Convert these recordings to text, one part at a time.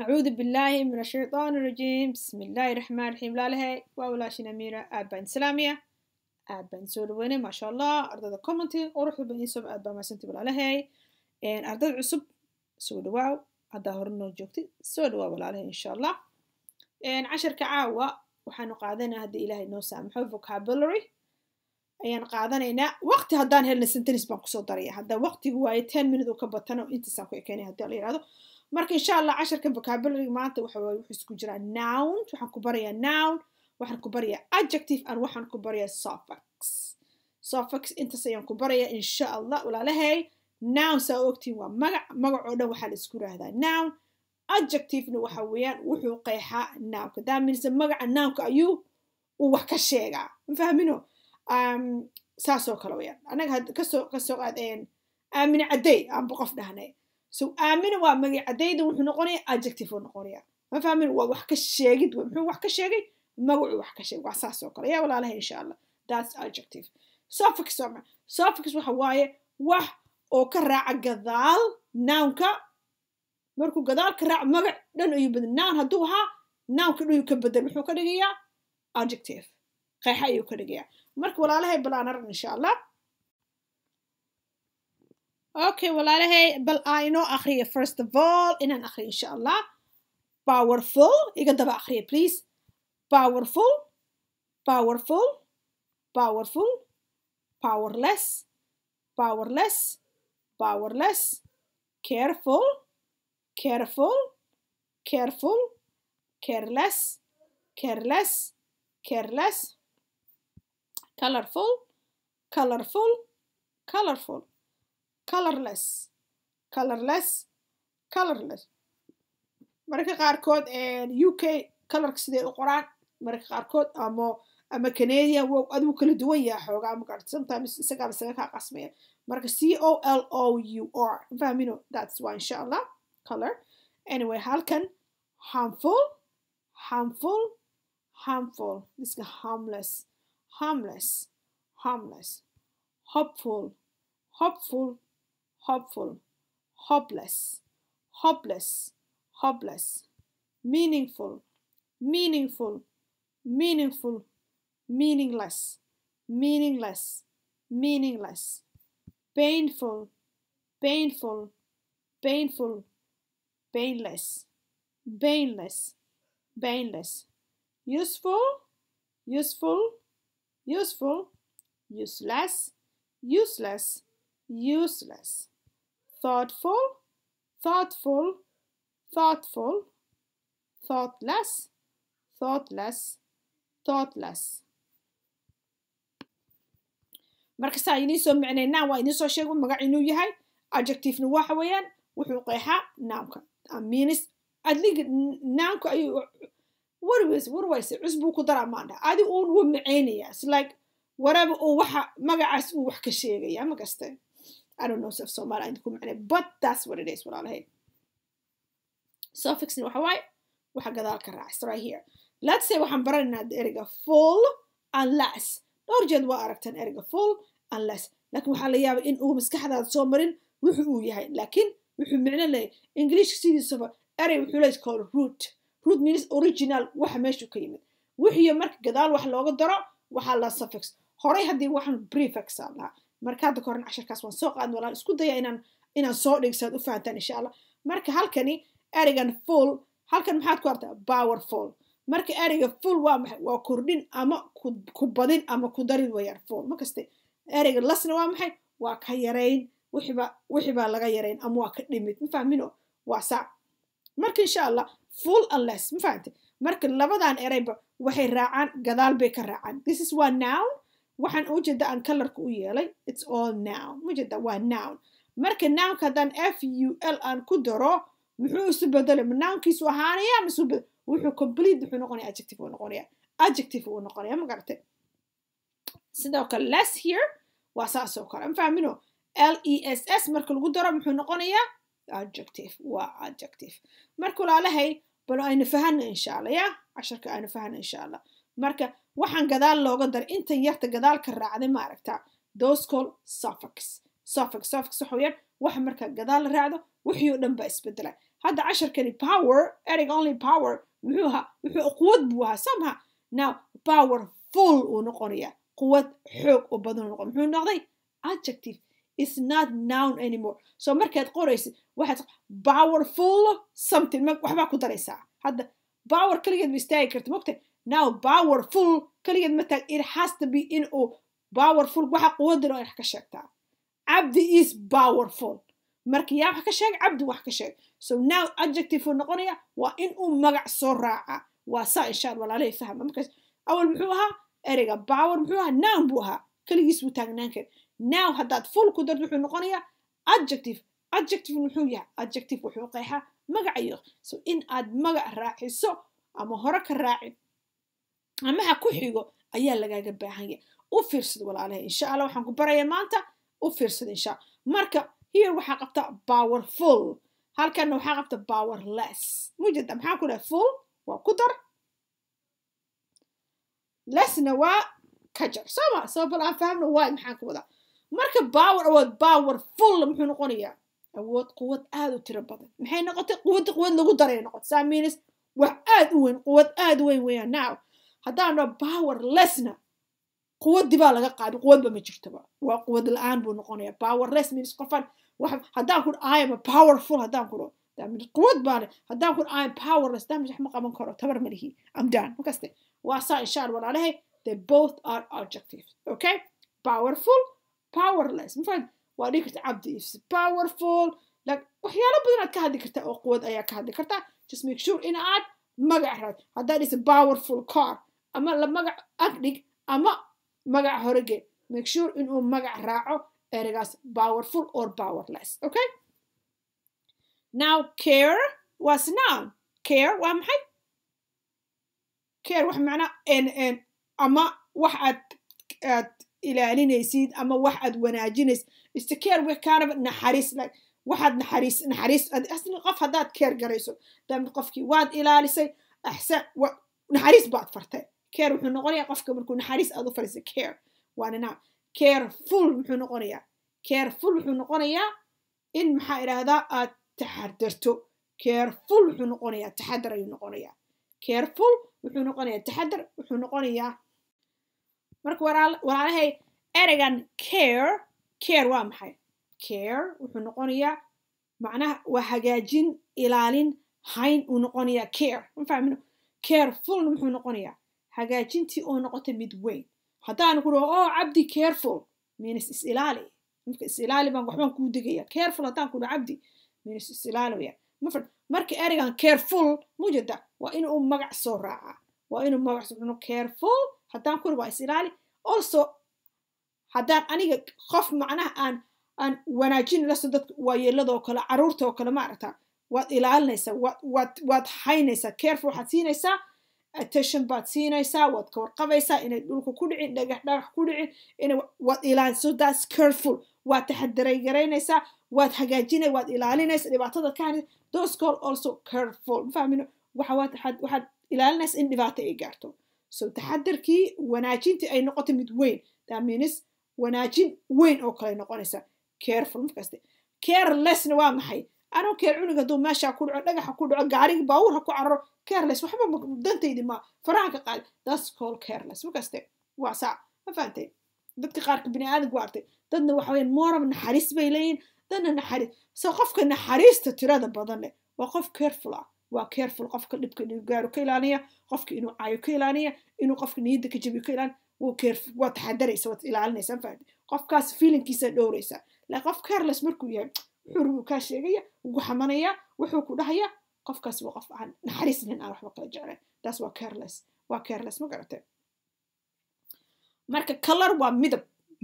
nacuudu billaahi min ashaytaan irajiim bismillaahi raxmaan raxiim laalahay waa walaashin amiira aad baan islaamiya aad baan soo dhaweynay maasha allah ardada commenty quruxda baan iisoba aad baa maasantay walaalahay ardada cusub soo dhawaaw haddaa hore noo joogtay soo dhawaa walaalahay insha allah casharka caawa waxaanu qaadanaynaa haddii ilaahay noo saamaxo vocabulary ayaan qaadanaynaa waqti haddaan helna sentence baan kusoo daraya haddaa waqtigu waayo ten minute uu ka batano intaasaan ku ekeynaya haddii la yidhahdo marka insha allah casharkan vocabulary maanta waxa wuxuu isku jiraa noun waxaan ku barayaa noun waxaan ku barayaa adjective an waxaan ku barayaa suffix suffix intaas ayaan ku barayaa insha allah walaalahay noun saa ogtiin waa magac magacoo oo dhan waxaa la isku raahdaa noun adjectivena waxa weeyaan wuxuu qeexaa nounka that magaca nownka ayuu uu wax ka sheegaa mafahmino saasoo kale weeyaan anaga kasoo kasoo aad aamine caddey aanba qof dhahnay so aamina waa magacadayda wuxuu noqonaya adjective u noqonaya ma fahmin waa wax ka sheegid muxuu wax ka sheegay magacu wax ka sheegay waa saas oo kale yaa walaalahay insha allah thats adjective suffix oma suffix waxa waaye wax oo ka raaca gadaal nownka markuu gadaal ka raaco magac dhan ayuu badan nown hadduu ahaa nownka dhayuu ka bedel muxuu ka dhigayaa adjective qeexa ayuu ka dhigayaa marka walaalahay balaan aran insha allah okay walaalahay bal aa inoo akriyo first of all inaan akriyo insha الله powerful iga daba بليز please powerful powerful powerful powerless powerless powerless careful careful careful careless careless careless colorful colorful colorful colorless colorless colorless mararka qaarkood eh, u k colorka siday u qoraan mararka qaarkood amo ama canadian wo aduu kala duwan yaha xoogaa maqar sometimes isagaaba isaga kaa qasmaya marka c o l o u r fahmino that's why insha allah color anyway halkan harmful harmful harmful diska harmless harmless harmless hopeful hopeful hopeful, hopeless, hopeless, hopeless, meaningful, meaningful, meaningful, meaningless, meaningless, meaningless, painful, painful, painful, painless, painless, painless, useful, useful, useful, useless, useless, useless. thoughtful, thoughtful, thoughtful, thoughtless, thoughtless, thoughtless. marka saa iniin soo micnaynaa waa idin soo sheegu magac inuu yahay adjectivena waxa weeyaan wuxuu qeexaa naamka means adlig naamka ayuu warweys warweyse cusbuu ku daraa maandha adi uun wuu maceynayaa islike waraba uu waxa magacaas uu wax ka sheegaya ma gaste I don't know if Somali عندكم عنب but that's what it is walaalahey suffixni waxa waaye waxa gadaal ka right here let's say waxaan baranaynaa full unless dhowr jeed waa aragtan ereyga full unless laakiin waxaa la yaabay in uu maskaxdaada soo marin wuxu uu yahay laakiin wuxuu micno leeyahy englishka sidiisaba erey wuxuu root root means original waxa meeshu ka yimid wixiyo marka gadaal wax looga daro waxaa la suffix horay haddii waxaan prefix aan lahaa marka hadda ka horna casharkaas waan soo qaadn walaan isku daya inaan inaan soo dhigso aad u fahantaan insha allah marka halkani erigan full halkan maxaad ku artaa powerful marka eriga full waa maxay waa kordhin ama ku badin ama ku darin wayaan full ma kaste eriga lasna waa maxay waa ka yarayn wixibaa wixibaa laga yarayn ama waa ka dhimid ma fahmino waa sac marka insha allah full unless ma fahamte marka labadan erayba waxay raacaan gadaal bay ka raacaan this is one noun waxaan ujeeda aan colorka u yeelay its all nown ujeeda waa nown marka nownka haddaan f u l aan ku daro muxuu isu bedelo nownkiisu ahaanaya maisu bedel wuxuu complete wuxuu noqonaya adjective uu noqonaya adjective uu noqonaya ma garate sidoo kale less here waa saas oo kale ma l e s s marka lagu daro muxuu noqonayaa adjective waa adjective marka walaalahay bal aynu fahanna insha allah ya casharka aynu fahanna insha marka waxaan gadaal looga dar intan yarta gadaalka raacday ma aragtaa doscol suffix suffix suffix waxa weeyaan waxa markaa gadaal la raacdo wixii oo dhan baa isbedela hadda casharkani power ereg only power muxuu ahaa wuxuu quwad buu ahaa somehow now power full uu noqonaya quwad xoog oo badan uu noqon muxuu noqday adjective is not noun anymore so markaad qoreysid waxaad powerful something waxbaa ku daraysaa hadda power kaligeed ma istaagi karta mogtahay now powerful kaligeed mataag it has to be in uu powerful waxa quwaddan oo wax ka sheegtaa cabdi is powerful marka yaa wax ka sheeg cabdi wax ka sheeg so now adjective noqonaya waa inuu magac soo raaca waa saa insha allah walaalahay fahma markaas awal muxuu ahaa ereyga power muxuu ahaa noun buu ahaa kaligiis buu taagnaan now haddaad full ku darto wuxuu noqonaya adjective adjective muxuu yahay adjective wuxuu qeexaa magac so in aad magac raaciso ama hore ka raacin amaha ku xigo ayaa lagaaga baahanya u fiirsad walaalaha insha allah waxaan ku baraya maanta u fiirsad insha marka here waxaa qabta powerful halkanna waxaa qabta powerless mujada maxaan ku dhaha full waa ku dar lessna waa ka jar sooma soo bal aan fahamno waay maxaan ku wadaa marka bower awood powerful muxuu noqonayaa awood quwad aad u tiro badan maxay noqotay quwadda quwad lagu daray noqotay saa means wax aad u weyn quwad aad u weyn weeyaan now haddaan dho power lessna quwaddii baa laga qaadin quwadba ma jirtaba waa quwad la-aan buu noqonaya power less means qofaan haddaan ku i am powerful haddaan ku quwad baane haddaan ku i am powerless damage wax ma qaban karo tabar ma lihi am done makaste waa saa insha walaalahay they both are adjectives okay powerful powerless mafahad waa dhihi karta cabdi is powerful like waxyaalo badan aad ka hadli kartaa oo quwad ayaa ka hadli kartaa just make sure in aad magac raad haddaad is powerful car ama la magac agdhig ama magac horege make sure inuu magac raaco eregaas powerful or powerless okay now care was noun care waa maxay care wax macnaa nn ama wax aad aad ilaalinaysid ama wax aad wanaajinays is the care way kind of naxariis like waxaad naxariis naxariis asli qof haddaad care garayso dam qofkii waad ilaalisay axsan naxariis baad fartay care wuxuu noqonaya qofka markuu naxariis aad u fariisa care waana naam careful muxuu noqonayaa careful wuxuu noqonayaa in maxaa idhaahdaa aad taxadarto careful wuxuu noqonaya taxadar ayuu noqonayaa careful wuxuu noqonaya taxadar wuxuu noqonaya marka walaalahay eregan care care waa maxay care wuxuu noqonaya macnaha waa hagaajin ilaalin hayn uu noqonaya care ma mafahmino carefulna muxuu noqonayaa hagaajintii oo noqota mid weyn haddaan ku dhaho o oh, cabdi careful means isilaali marka isilaali baan waxbaan kuu degaya careful haddaan ku dhaho cabdi means isilaali waya mafad marka ereygan careful mujada waa inuu magac soo raaca waa inuu magac soo cuno careful haddaan ku dhaho waa isilaali also haddaan aniga qof macnaha aan aan wanaajin laso dadka waayeeladoo kale caruurta oo kale maarata waad ilaalinaysaa waad waad waad haynaysaa careful waxaad siinaysaa attention baad siinaysaa waad ka warqabaysaa inay dhulka ku dhicin dhagax dhagax ku dhicin inawaad ilaaliso thats careful waad taxadaraygaraynaysaa waad hagaajina waad ilaalinaysa dhibaatada ka those call also careful mafahmino waxaad ilaalinaysa in dhibaato ay eh, gaarto so taxadarkii wanaajintii ay noqotay mid weyn thamins wanaajin weyn oo kale noqonaysa careful markaste carelessna waa maxay anokeen cunug haduu meeshaa ku dhaco dhagaxa ku dhaco gaarigi baawurha ku cararo careless waxba dantaydi ma faraha qaadi thats call careless markaste waa saa ma fahanteen dadka qaarka biniaadanka waa artay dadna waxa weyaan naxariis bay leeyihin dadna naxariis se qofka naxariista tirada badan leh waa qof careful ah waa careful qofka dhibka inuu gaaro ka ilaaliya qofka inuu cayo ka ilaaliya inuu qofka niyadda ka jabiyo ka ilaaliya waa taxadaraysa waad ilaalinaysa ma fahanteen qofkaas feelingkiisa dhowraysa laakiin qof careless markuu yahay curuguu kaa sheegaya ugu xamanayaa wuxuu ku dhahayaa qofkaas waa qof aan naxariisnin aan waxba kala jeclayn taas waa careless waa careless ma garate marka color waa midab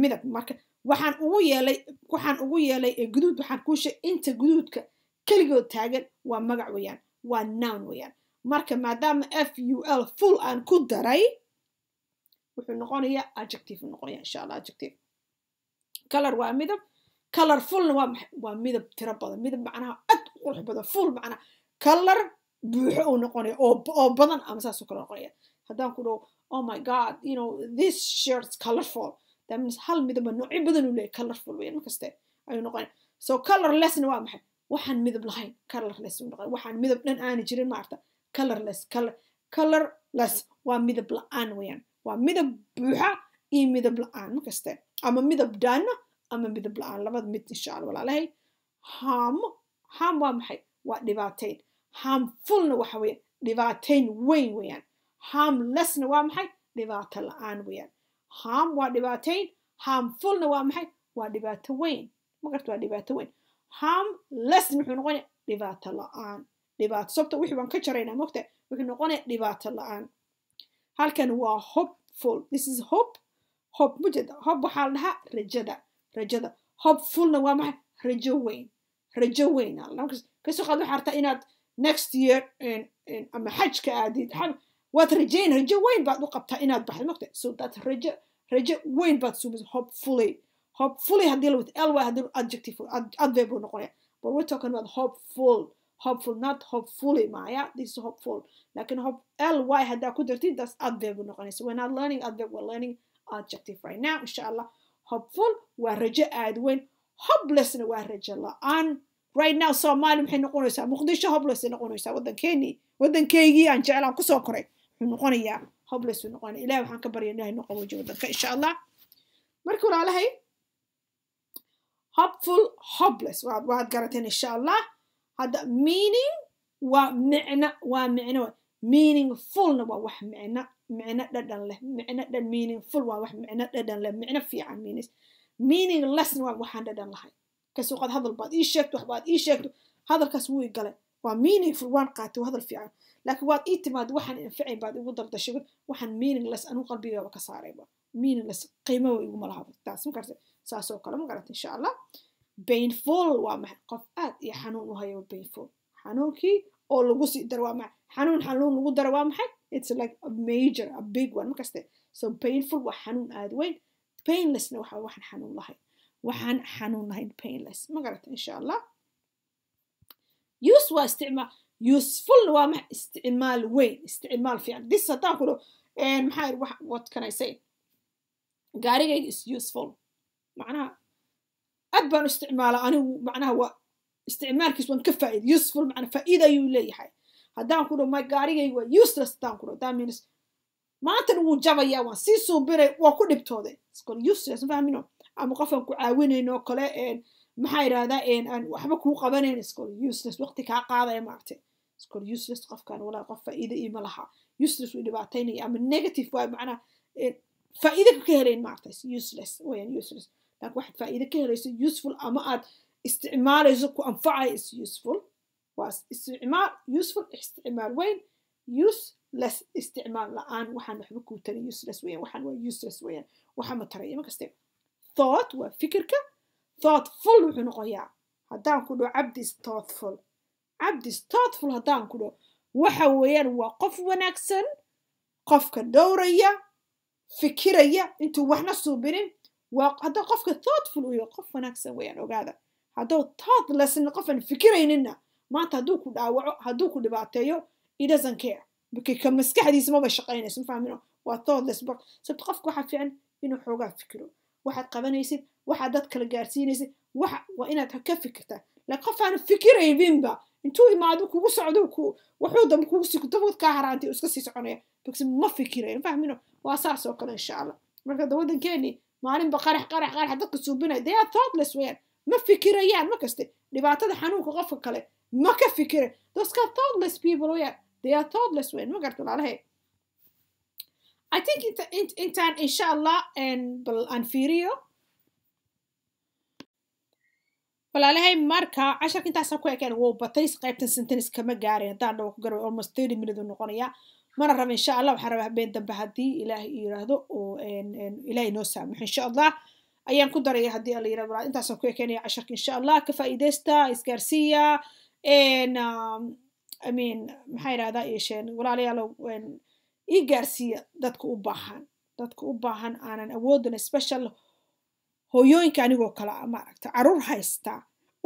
midab marka waxaan ugu yeelay waxaan ugu yeelay guduud waxaan kuu sheeg inta guduudka keligood taagan waa magac weeyaan waa nown weeyaan marka maadaama f u l full aan ku daray wuxuu noqonayaa adjective noqonayaa insha allah adjective color waa midab colorfulna waa maxay waa midab tiro badan midab macnaha cad u qurux badan full macnaha color buuxo uu noqonaya oo badan ama saasuu kala noqonaya haddaan ku dhaho oh my god you know this shirt's colorful that means hal midaba noocyo badan uu leeyahay colorful weeyaan markaste ayuu noqonaya so colorlessna waa maxay waxaan midab lahayn colorless uu noqonaya waxaan midab dhan aana jirin maarta colorless color colorless waa midab la-aan weeyaan waa midab buuxa iyo midab la-aan markaste ama midab daana ama midab la-aan labada mid insha alla walaalahay haamo haam waa maxay waa dhibaatayn haamfulna waxa weeyaan dhibaatayn weyn weeyaan haamlessna waa maxay dhibaato la-aan weeyaan haam waa dhibaatayn haamfulna waa maxay waa dhibaato weyn magarta waa dhibaato weyn haamless wuxuu noqonaya dhibaato la-aan dhibaato sababta wixii baan ka jarayna mogta wuxuu noqonaya dhibaato la-aan halkan waa hopful this is hope hope mujeeda hope waxaa la dhahaa rajada rajada hopefulna waa maxay rajo weyn rajo weyn kasoo qaad waxaa inaad next year ama xajka aadid waad rajayn rajo weyn baad u qabtaa inaad baxdo mogta so that rajo rajo weyn baad suumis hopefully hopfully haddii with ly haddii adjective adverb uu noqonaya but we're talking about hopeful hopeful not hopefully maya this is hopeful لكن hope ly هدا كدرتي that's adverb نقنيس so we're not learning adverb we're learning adjective right now إن شاء hopeful waa rajo aad weyn hoblessna waa rajo la-aan right now somalia maxay noqonaysaa muqdisho hoblessay noqonaysaa wadankeenii wadankeygii aan jeclaan kusoo koray wuxuu noqonayaa hobless uu noqonaya ilahi waxaan ka barya ilahi noo qaboojiyo waddanka insha allah marka walaalahay hopeful hobless waad waad garateen insha allah hadda meaning waa micno waa micno meaningfulna waa wax micno micno dhadhan leh micno dhan meaningful waa wax micno dhadhan leh micno fiican meanings meaninglessna waa waxaan dhadhan lahay kasoo hadal baad ii sheegto waxba aad ii sheegto hadalkaas wuu i gale waa meaningful waan qaatay hadal fiican laakiin waad ii timaada waxaan anfacayn baad igu dardashigo waxaan meaningless anuu qalbigaaba ka saarayba meaningless qiimaba iguma laha taas makarta saasoo kale magarata insha allah painful waa maxay qof aad iyo xanuun u hayo painful xanuunkii oo lagu sii daro waa maxay xanuun xanuun lagu daro waa maxay it's like a major a big one markaste so painful waa xanuun aada weyn painlessna waxa waxaan xanuun lahayn waxaan xanuun lahayn painless ma garata insha allah use waa isticmaal usefulna waa maxa isticmaal weyn isticmaal fiican this haddaan ku dho maxaa yidhi what can i say gaarigayga is useful macnaha aad baan isticmaalaa anigu macnaha waa isticmaalkiis waan ka faa'ida useful macnaa faa'iida ayuu leeyahay haddaan ku dho my gaarigayga waa useless haddaan ku dho that means maantan wuu jabayaa waan sii suubiray waa ku dhibtooday iskol useless mafahmino ama qofaan ku caawinayno kale maxaa idhahdaa aan waxba kuu qabanayn iskol useless waqti kaa qaadaya maaragtay iskol useless qofkan walaa qof faa'iida iima laha useless wuu dhibaataynaya ama negative waay macnaa faa'iida ka helayn maaragtays useless wayaan useless laakiin waxaad faa'iida ka helayso useful ama aad isticmaalayso ku anfacaya is useful waa isticmaal useful isticmaal weyn useless isticmaal la-aan waxaan waxba kuu tarin useless weeyaan waxaan waa useless weeyaan waxaa ma taraya makaste thought waa fikirka thoughtful wuxuu noqoyaa haddaan ku dhaho cabdis thoughtful cabdis thoughtful haddaan ku dhaho waxa weeyaan waa qof wanaagsan qofka dhowraya fikiraya intuu waxna suubinin waa haddao qofka thoughtful u qof wanaagsan weyaan ogaada haddou thoughtlessn qofaan fikiraynina maanta hadduu ku dhaawaco haduu ku dhibaateeyo idasankee ka maba shaqaynayso mafahmino waa qofka waxaa fiican inuu xoogaa fikiro waxaad qabanaysid waxaad dad kala gaarsiinaysid waa inaad ka fikirtaa la qof aanu fikirayninba intuu imaado kugu socdo wuxuu dambe kugu sii dabad kaa iska sii soconaya bakse ma fikirayo mafahmino waa saas oo kale insha allah marka da waddankeeni maalinba qarax qarax qarax dadka suubinaya they are toodless weyaan ma fikirayaan makaste dhibaatada xanuunka qofka kale ma ka fikira dadka thoughtles people weyaan oh they are thoughtles ma garta walaalahay I think intaan insha Allah bal aan fiiriyo walaalahay marka casharka intaasaan ku ekeen wuu batay qaybtan sentence kama gaarin haddaan dhawo ku garway almost thirty minute u noqonayaa mana raba insha allah waxaan rabaa habeen dambe haddii ilaah yiraahdo oo ilaah inoo saamaxo insha allah ayaan ku daraya haddii ala yirahdo walaal intaasaan ku ekeynaya casharka insha allah ka faa'iidaysta isgaarsiiya um, i mean maxaa yidhahdaa yeesheen walaalayaalow ii gaarsiiya dadka u baahan dadka u baahan aanan awoodin special hoyooyinka anigoo kala maaragta caruur haysta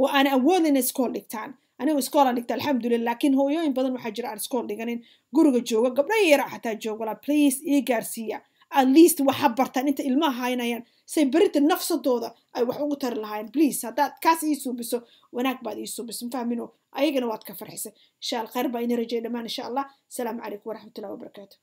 oo aan awoodin iskool dhigtaan anigoo iskoolaan dhigta alxamdulilah laakiin hoyooyin badan waxaa jira aan iskool dhiganin guriga jooga gabdho yara xataa joog walaa please ii gaarsiiya at least waxa bartaan inta ilmaha haynayaan say berita nafsadooda ay wax ugu tari lahaayeen please haddaad kaas ii suubiso wanaag baad ii suubiso mafahmino ayagana waad ka farxisay insha al khayr baa ina rajay dhammaan insha allah asalaamu calaykum waraxmatullahi wabarakaatu